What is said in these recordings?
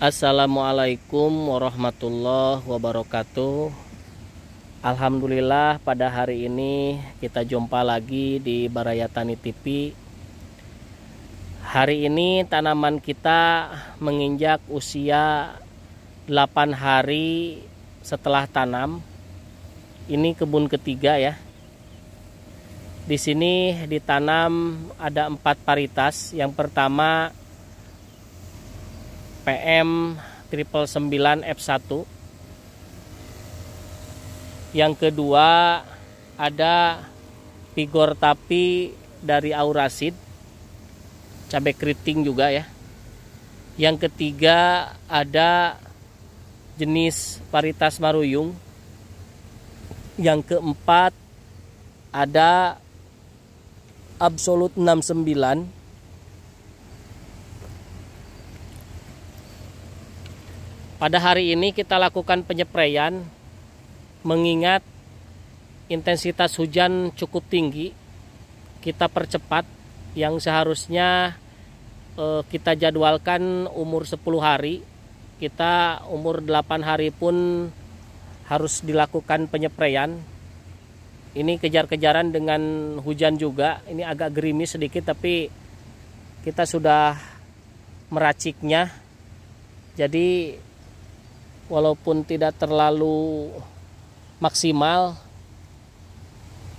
Assalamualaikum warahmatullahi wabarakatuh. Alhamdulillah pada hari ini kita jumpa lagi di Baraya Tani TV. Hari ini tanaman kita menginjak usia 8 hari setelah tanam. Ini kebun ketiga ya. Di sini ditanam ada empat paritas. Yang pertama PM triple 999 F1 yang kedua ada Pigor Tapi dari Aurasid cabai keriting juga ya yang ketiga ada jenis varitas maruyung yang keempat ada absolut 69 Pada hari ini kita lakukan penyepraian mengingat intensitas hujan cukup tinggi. Kita percepat yang seharusnya eh, kita jadwalkan umur 10 hari. Kita umur 8 hari pun harus dilakukan penyepraian. Ini kejar-kejaran dengan hujan juga. Ini agak gerimis sedikit tapi kita sudah meraciknya. Jadi walaupun tidak terlalu maksimal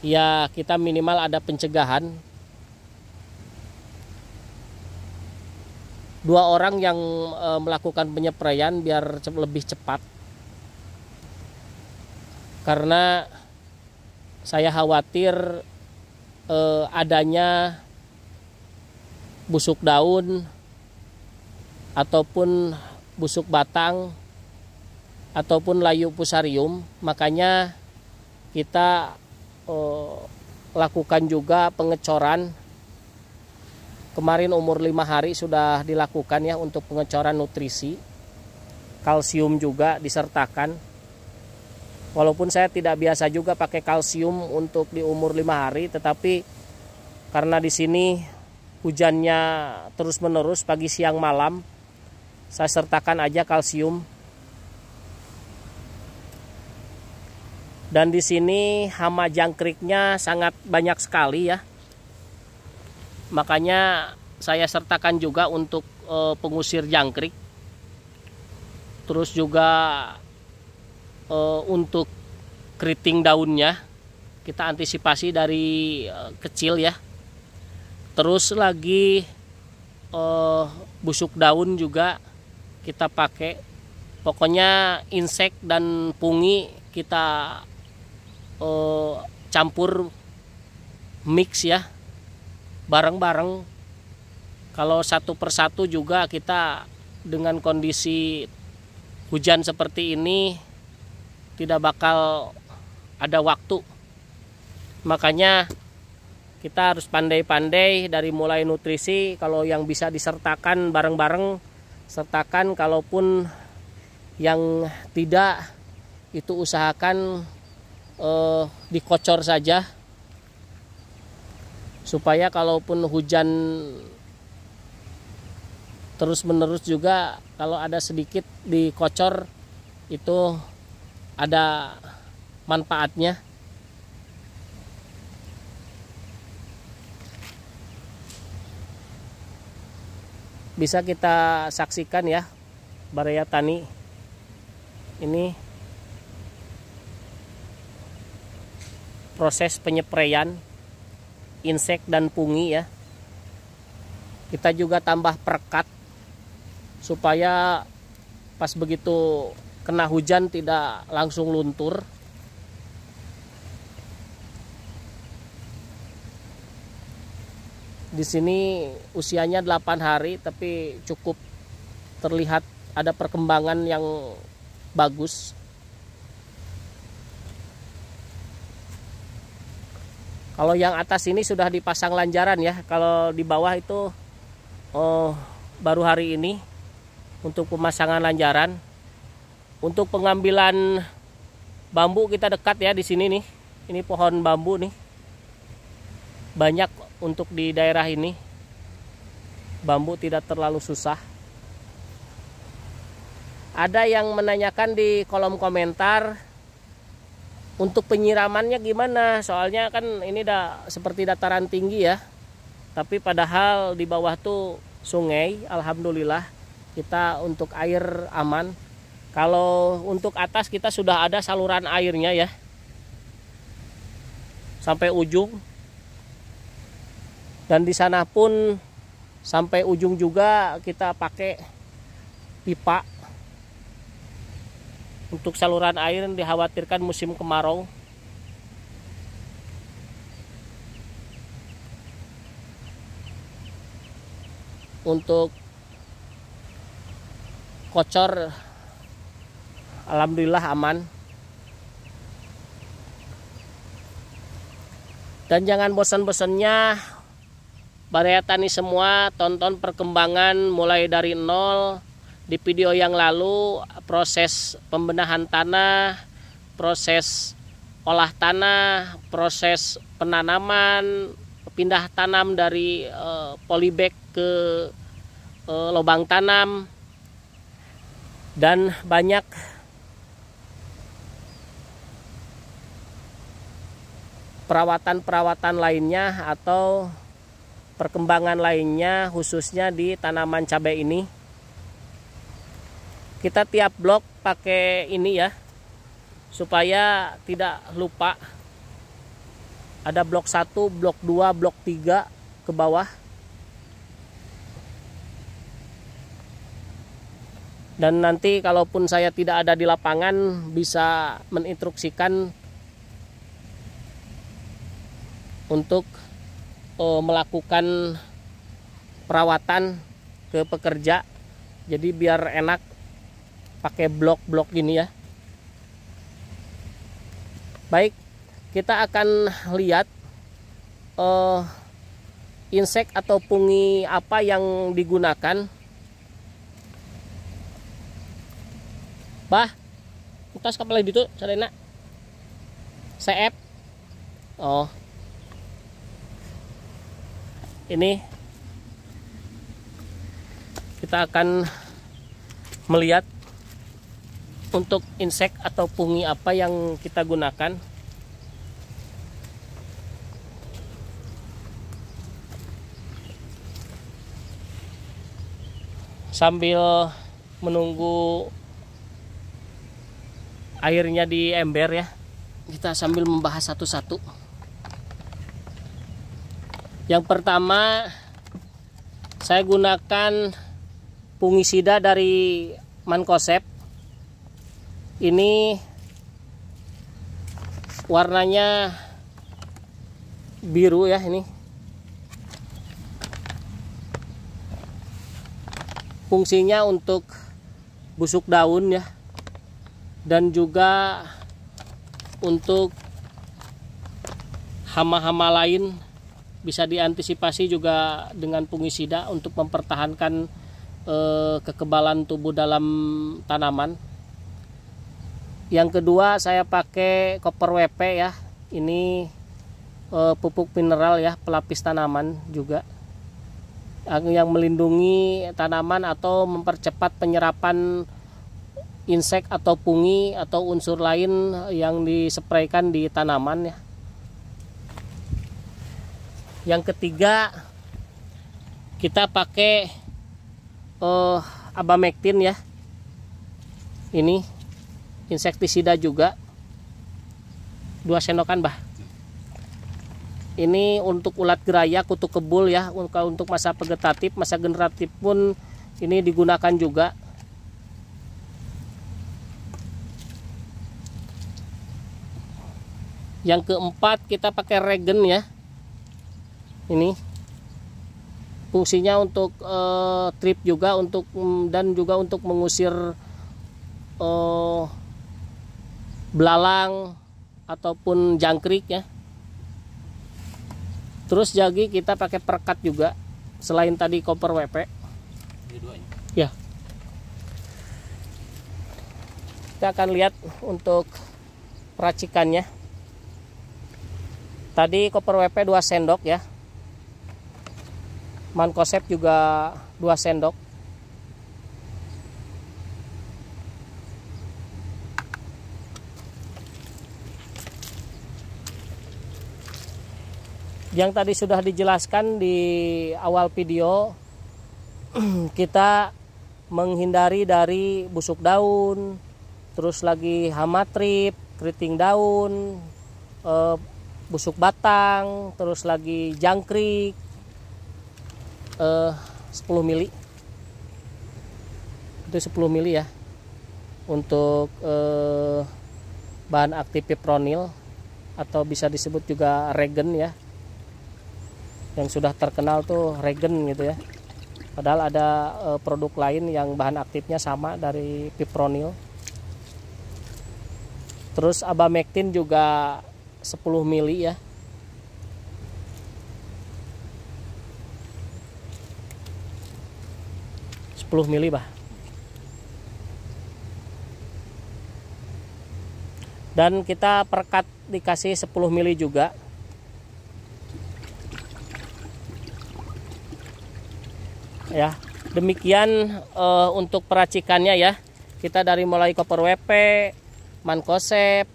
ya kita minimal ada pencegahan dua orang yang e, melakukan penyepraian biar lebih cepat karena saya khawatir e, adanya busuk daun ataupun busuk batang ataupun layu pusarium makanya kita eh, lakukan juga pengecoran kemarin umur lima hari sudah dilakukan ya untuk pengecoran nutrisi kalsium juga disertakan walaupun saya tidak biasa juga pakai kalsium untuk di umur lima hari tetapi karena di sini hujannya terus menerus pagi siang malam saya sertakan aja kalsium dan di sini hama jangkriknya sangat banyak sekali ya makanya saya sertakan juga untuk eh, pengusir jangkrik terus juga eh, untuk keriting daunnya kita antisipasi dari eh, kecil ya terus lagi busuk daun juga kita pakai pokoknya insek dan pungi kita Eh, campur mix ya bareng-bareng kalau satu persatu juga kita dengan kondisi hujan seperti ini tidak bakal ada waktu makanya kita harus pandai-pandai dari mulai nutrisi kalau yang bisa disertakan bareng-bareng sertakan kalaupun yang tidak itu usahakan eh, dikocor saja supaya kalaupun hujan terus menerus juga kalau ada sedikit dikocor itu ada manfaatnya bisa kita saksikan ya Baraya Tani ini proses penyepreyan insek dan pungi ya kita juga tambah perkat supaya pas begitu kena hujan tidak langsung luntur di sini usianya 8 hari tapi cukup terlihat ada perkembangan yang bagus Kalau yang atas ini sudah dipasang lanjaran ya. Kalau di bawah itu oh baru hari ini untuk pemasangan lanjaran. Untuk pengambilan bambu kita dekat ya di sini nih. Ini pohon bambu nih. Banyak untuk di daerah ini. Bambu tidak terlalu susah. Ada yang menanyakan di kolom komentar untuk penyiramannya gimana soalnya kan ini dah seperti dataran tinggi ya tapi padahal di bawah tuh sungai alhamdulillah kita untuk air aman kalau untuk atas kita sudah ada saluran airnya ya sampai ujung dan di sana pun sampai ujung juga kita pakai pipa untuk saluran air yang dikhawatirkan musim kemarau. Untuk kocor alhamdulillah aman. Dan jangan bosan-bosannya para Tani semua tonton perkembangan mulai dari nol di video yang lalu proses pembenahan tanah, proses olah tanah, proses penanaman, pindah tanam dari eh, polybag ke eh, lubang tanam dan banyak perawatan-perawatan lainnya atau perkembangan lainnya khususnya di tanaman cabai ini kita tiap blok pakai ini ya supaya tidak lupa ada blok 1, blok 2, blok 3 ke bawah dan nanti kalaupun saya tidak ada di lapangan bisa menginstruksikan untuk eh, melakukan perawatan ke pekerja jadi biar enak pakai blok-blok gini ya baik kita akan lihat uh, insek atau pungi apa yang digunakan bah tas kapal itu Serena. CF oh ini kita akan melihat untuk insek atau pungi apa yang kita gunakan sambil menunggu airnya di ember ya kita sambil membahas satu-satu yang pertama saya gunakan fungisida dari Mankosep ini warnanya biru ya ini fungsinya untuk busuk daun ya dan juga untuk hama-hama lain bisa diantisipasi juga dengan fungisida untuk mempertahankan eh, kekebalan tubuh dalam tanaman yang kedua saya pakai koper WP ya ini e, pupuk mineral ya pelapis tanaman juga yang melindungi tanaman atau mempercepat penyerapan insek atau pungi atau unsur lain yang disepraikan di tanaman ya yang ketiga kita pakai eh, abamectin ya ini insektisida juga dua sendokan bah ini untuk ulat geraya kutu kebul ya untuk masa vegetatif masa generatif pun ini digunakan juga yang keempat kita pakai regen ya ini fungsinya untuk e, trip juga untuk mm, dan juga untuk mengusir e, belalang ataupun jangkrik ya terus jagi kita pakai perekat juga selain tadi koper WP ya kita akan lihat untuk racikannya tadi koper WP 2 sendok ya mankosep juga 2 sendok yang tadi sudah dijelaskan di awal video kita menghindari dari busuk daun terus lagi hama trip keriting daun eh, busuk batang terus lagi jangkrik eh, Sepuluh 10 mili itu 10 mili ya untuk eh, bahan aktif pipronil atau bisa disebut juga regen ya yang sudah terkenal tuh regen gitu ya padahal ada e, produk lain yang bahan aktifnya sama dari pipronil terus abamectin juga 10 mili ya sepuluh mili bah dan kita perkat dikasih 10 mili juga ya demikian uh, untuk peracikannya ya kita dari mulai koper WP mankosep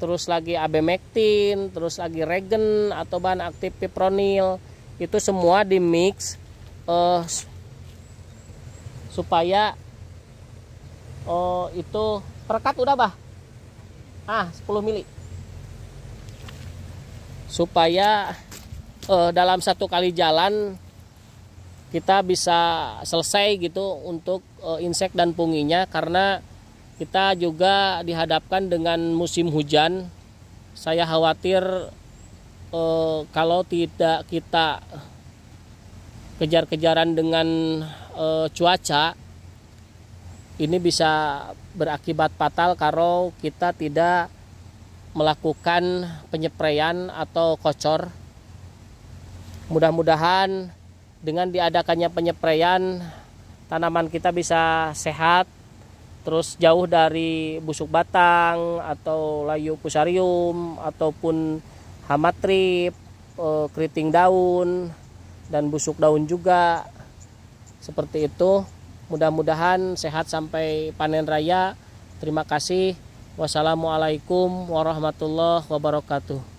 terus lagi abemektin terus lagi regen atau bahan aktif pipronil itu semua di mix uh, supaya uh, itu perekat udah bah ah 10 mili supaya uh, dalam satu kali jalan kita bisa selesai gitu untuk eh, insek dan punginya karena kita juga dihadapkan dengan musim hujan. Saya khawatir e, kalau tidak kita kejar-kejaran dengan e, cuaca ini bisa berakibat fatal kalau kita tidak melakukan penyepraian atau kocor. Mudah-mudahan dengan diadakannya penyepraian tanaman kita bisa sehat terus jauh dari busuk batang atau layu pusarium ataupun hama trip, eh, keriting daun dan busuk daun juga seperti itu. Mudah-mudahan sehat sampai panen raya. Terima kasih. Wassalamualaikum warahmatullahi wabarakatuh.